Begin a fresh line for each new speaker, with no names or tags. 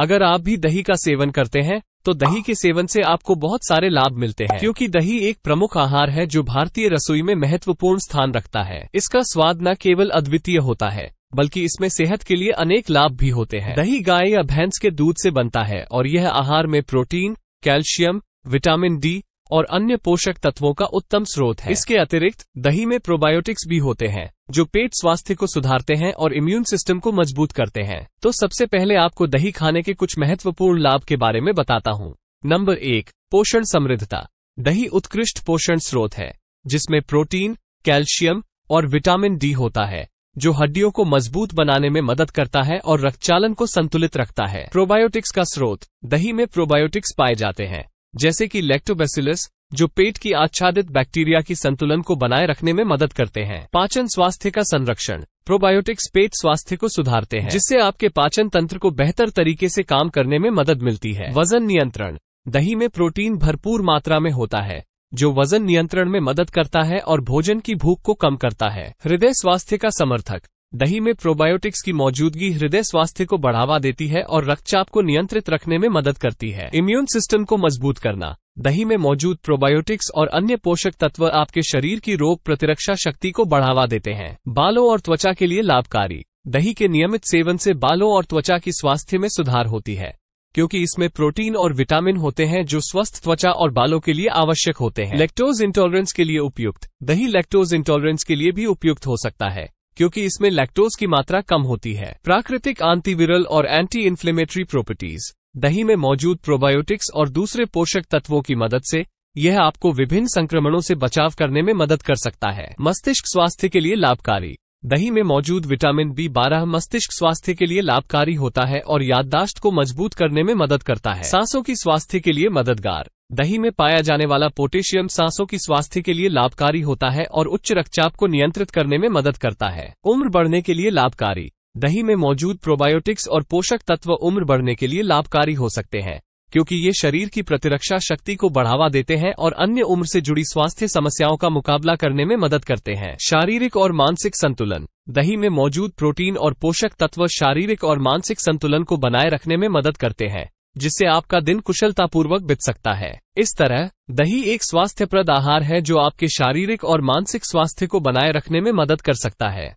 अगर आप भी दही का सेवन करते हैं तो दही के सेवन से आपको बहुत सारे लाभ मिलते हैं क्योंकि दही एक प्रमुख आहार है जो भारतीय रसोई में महत्वपूर्ण स्थान रखता है इसका स्वाद न केवल अद्वितीय होता है बल्कि इसमें सेहत के लिए अनेक लाभ भी होते हैं दही गाय या भैंस के दूध से बनता है और यह आहार में प्रोटीन कैल्शियम विटामिन डी और अन्य पोषक तत्वों का उत्तम स्रोत है इसके अतिरिक्त दही में प्रोबायोटिक्स भी होते हैं जो पेट स्वास्थ्य को सुधारते हैं और इम्यून सिस्टम को मजबूत करते हैं तो सबसे पहले आपको दही खाने के कुछ महत्वपूर्ण लाभ के बारे में बताता हूँ नंबर एक पोषण समृद्धता दही उत्कृष्ट पोषण स्रोत है जिसमें प्रोटीन कैल्शियम और विटामिन डी होता है जो हड्डियों को मजबूत बनाने में मदद करता है और रक्तचालन को संतुलित रखता है प्रोबायोटिक्स का स्रोत दही में प्रोबायोटिक्स पाए जाते हैं जैसे कि लेक्टोबेसिलस जो पेट की आच्छादित बैक्टीरिया की संतुलन को बनाए रखने में मदद करते हैं पाचन स्वास्थ्य का संरक्षण प्रोबायोटिक्स पेट स्वास्थ्य को सुधारते हैं जिससे आपके पाचन तंत्र को बेहतर तरीके से काम करने में मदद मिलती है वजन नियंत्रण दही में प्रोटीन भरपूर मात्रा में होता है जो वजन नियंत्रण में मदद करता है और भोजन की भूख को कम करता है हृदय स्वास्थ्य का समर्थक दही में प्रोबायोटिक्स की मौजूदगी हृदय स्वास्थ्य को बढ़ावा देती है और रक्तचाप को नियंत्रित रखने में मदद करती है इम्यून सिस्टम को मजबूत करना दही में मौजूद प्रोबायोटिक्स और अन्य पोषक तत्व आपके शरीर की रोग प्रतिरक्षा शक्ति को बढ़ावा देते हैं बालों और त्वचा के लिए लाभकारी दही के नियमित सेवन से बालों और त्वचा की स्वास्थ्य में सुधार होती है क्योंकि इसमें प्रोटीन और विटामिन होते हैं जो स्वस्थ त्वचा और बालों के लिए आवश्यक होते हैं लेक्टोज इंटॉलरेंस के लिए उपयुक्त दही लेक्टोज इंटॉलरेंस के लिए भी उपयुक्त हो सकता है क्योंकि इसमें लैक्टोज की मात्रा कम होती है प्राकृतिक एंटीविरल और एंटी इन्फ्लेमेटरी प्रॉपर्टीज दही में मौजूद प्रोबायोटिक्स और दूसरे पोषक तत्वों की मदद से यह आपको विभिन्न संक्रमणों से बचाव करने में मदद कर सकता है मस्तिष्क स्वास्थ्य के लिए लाभकारी दही में मौजूद विटामिन बी बारह मस्तिष्क स्वास्थ्य के लिए लाभकारी होता है और याददाश्त को मजबूत करने में मदद करता है सांसों की स्वास्थ्य के लिए मददगार दही में पाया जाने वाला पोटेशियम सांसों की स्वास्थ्य के लिए लाभकारी होता है और उच्च रक्तचाप को नियंत्रित करने में मदद करता है उम्र बढ़ने के लिए लाभकारी दही में मौजूद प्रोबायोटिक्स और पोषक तत्व उम्र बढ़ने के लिए लाभकारी हो सकते हैं क्योंकि ये शरीर की प्रतिरक्षा शक्ति को बढ़ावा देते हैं और अन्य उम्र से जुड़ी स्वास्थ्य समस्याओं का मुकाबला करने में मदद करते हैं शारीरिक और मानसिक संतुलन दही में मौजूद प्रोटीन और पोषक तत्व शारीरिक और मानसिक संतुलन को बनाए रखने में मदद करते हैं जिससे आपका दिन कुशलतापूर्वक बीत सकता है इस तरह दही एक स्वास्थ्यप्रद आहार है जो आपके शारीरिक और मानसिक स्वास्थ्य को बनाए रखने में मदद कर सकता है